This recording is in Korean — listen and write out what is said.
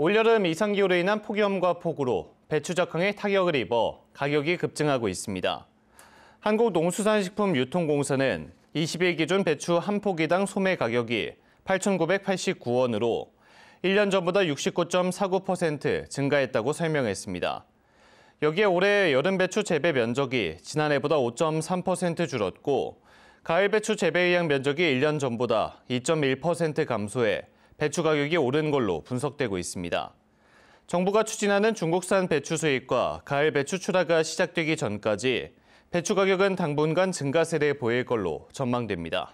올여름 이상기후로 인한 폭염과 폭우로 배추적황에 타격을 입어 가격이 급증하고 있습니다. 한국농수산식품유통공사는 20일 기준 배추 한 포기당 소매 가격이 8,989원으로 1년 전보다 69.49% 증가했다고 설명했습니다. 여기에 올해 여름 배추 재배 면적이 지난해보다 5.3% 줄었고 가을 배추 재배 의향 면적이 1년 전보다 2.1% 감소해 배추 가격이 오른 걸로 분석되고 있습니다. 정부가 추진하는 중국산 배추 수입과 가을 배추 출하가 시작되기 전까지 배추 가격은 당분간 증가세를 보일 걸로 전망됩니다.